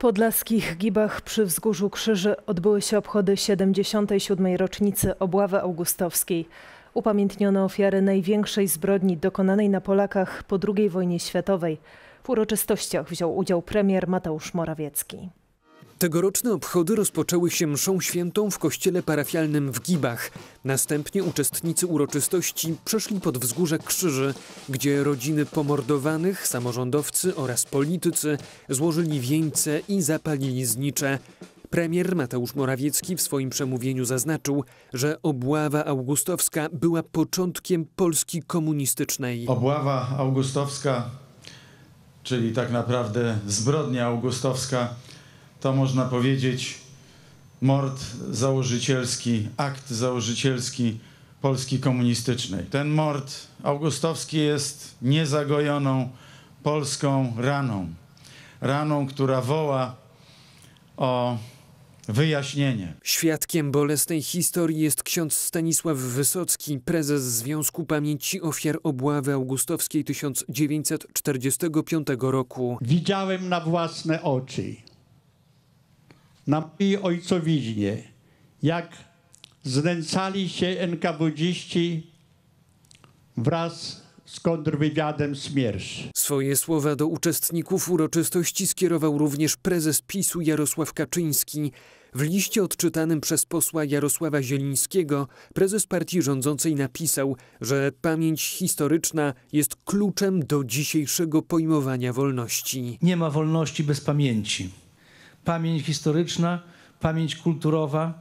podlaskich Gibach przy wzgórzu Krzyży odbyły się obchody 77. rocznicy obławy augustowskiej. Upamiętniono ofiary największej zbrodni dokonanej na Polakach po II wojnie światowej. W uroczystościach wziął udział premier Mateusz Morawiecki. Tegoroczne obchody rozpoczęły się mszą świętą w kościele parafialnym w Gibach. Następnie uczestnicy uroczystości przeszli pod wzgórze krzyży, gdzie rodziny pomordowanych, samorządowcy oraz politycy złożyli wieńce i zapalili znicze. Premier Mateusz Morawiecki w swoim przemówieniu zaznaczył, że obława augustowska była początkiem Polski komunistycznej. Obława augustowska, czyli tak naprawdę zbrodnia augustowska, to można powiedzieć mord założycielski, akt założycielski Polski komunistycznej. Ten mord augustowski jest niezagojoną polską raną. Raną, która woła o wyjaśnienie. Świadkiem bolesnej historii jest ksiądz Stanisław Wysocki, prezes Związku Pamięci Ofiar Obławy Augustowskiej 1945 roku. Widziałem na własne oczy na mojej ojcowiźnie, jak znęcali się NKWDziści wraz z kontrwywiadem Smiersz. Swoje słowa do uczestników uroczystości skierował również prezes PiSu Jarosław Kaczyński. W liście odczytanym przez posła Jarosława Zielińskiego prezes partii rządzącej napisał, że pamięć historyczna jest kluczem do dzisiejszego pojmowania wolności. Nie ma wolności bez pamięci pamięć historyczna, pamięć kulturowa,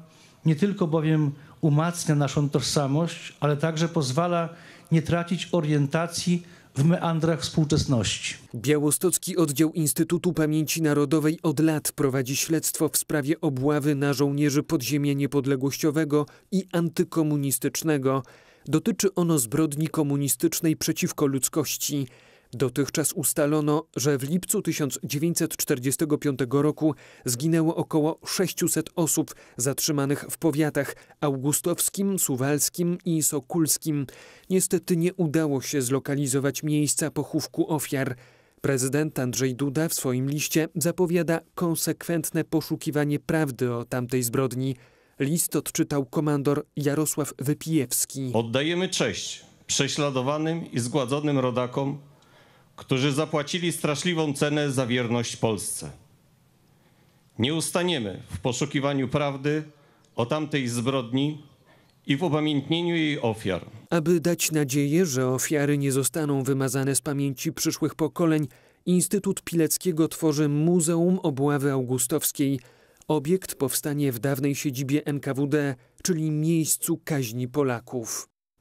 nie tylko bowiem umacnia naszą tożsamość, ale także pozwala nie tracić orientacji w meandrach współczesności. Białostocki Oddział Instytutu Pamięci Narodowej od lat prowadzi śledztwo w sprawie obławy na żołnierzy podziemia niepodległościowego i antykomunistycznego. Dotyczy ono zbrodni komunistycznej przeciwko ludzkości. Dotychczas ustalono, że w lipcu 1945 roku zginęło około 600 osób zatrzymanych w powiatach augustowskim, suwalskim i sokulskim. Niestety nie udało się zlokalizować miejsca pochówku ofiar. Prezydent Andrzej Duda w swoim liście zapowiada konsekwentne poszukiwanie prawdy o tamtej zbrodni. List odczytał komandor Jarosław Wypijewski. Oddajemy cześć prześladowanym i zgładzonym rodakom którzy zapłacili straszliwą cenę za wierność Polsce. Nie ustaniemy w poszukiwaniu prawdy o tamtej zbrodni i w upamiętnieniu jej ofiar. Aby dać nadzieję, że ofiary nie zostaną wymazane z pamięci przyszłych pokoleń, Instytut Pileckiego tworzy Muzeum Obławy Augustowskiej. Obiekt powstanie w dawnej siedzibie NKWD, czyli miejscu kaźni Polaków.